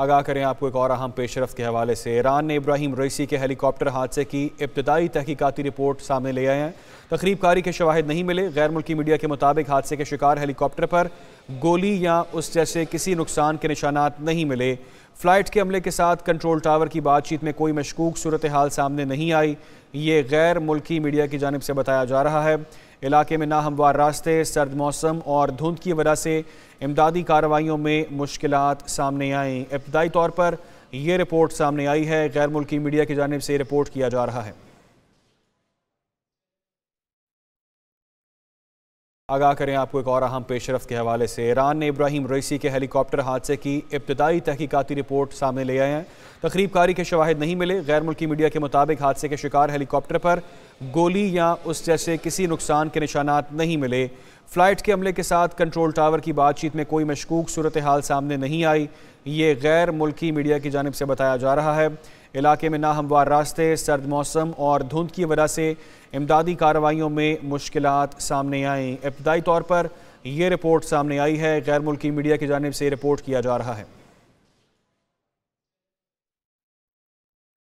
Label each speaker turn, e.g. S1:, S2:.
S1: आगाह करें आपको एक और अहम पेशरफ के हवाले से ईरान ने इब्राहिम रईसी के हेलीकॉप्टर हादसे की इब्तदाई तहकीकती रिपोर्ट सामने ले आए हैं तकरीबकारी के शवाहद नहीं मिले गैर मुल्की मीडिया के मुताबिक हादसे के शिकार हेलीकॉप्टर पर गोली या उस जैसे किसी नुकसान के निशानात नहीं मिले फ्लाइट के अमले के साथ कंट्रोल टावर की बातचीत में कोई मशकूक सूरत हाल सामने नहीं आई ये गैर मुल्की मीडिया की जानब से बताया जा रहा है इलाके में नाहमवार रास्ते सर्द मौसम और धुंध की वजह से इमदादी कार्रवाइयों में मुश्किल सामने आई इब्तदाई तौर पर यह रिपोर्ट सामने आई है गैर मुल्की मीडिया की जानब से रिपोर्ट किया जा रहा है आगाह करें आपको एक और अहम पेशर के हवाले से ईरान ने इब्राहिम रईसी के हेलीकॉप्टर हादसे की इब्तदाई तहकीकती रिपोर्ट सामने ले आए हैं तकरीबकारी के शवाहद नहीं मिले गैर मुल्की मीडिया के मुताबिक हादसे के शिकार हेलीकॉप्टर पर गोली या उस जैसे किसी नुकसान के निशानात नहीं मिले फ्लाइट के अमले के साथ कंट्रोल टावर की बातचीत में कोई मशकूक सूरत हाल सामने नहीं आई ये गैर मुल्की मीडिया की जानब से बताया जा रहा है इलाके में नाहमवार रास्ते सर्द मौसम और धुंध की वजह से इमदादी कार्रवाइयों में मुश्किल सामने आई इब्तदाई तौर पर यह रिपोर्ट सामने आई है गैर मुल्की मीडिया की जानब से रिपोर्ट किया जा रहा है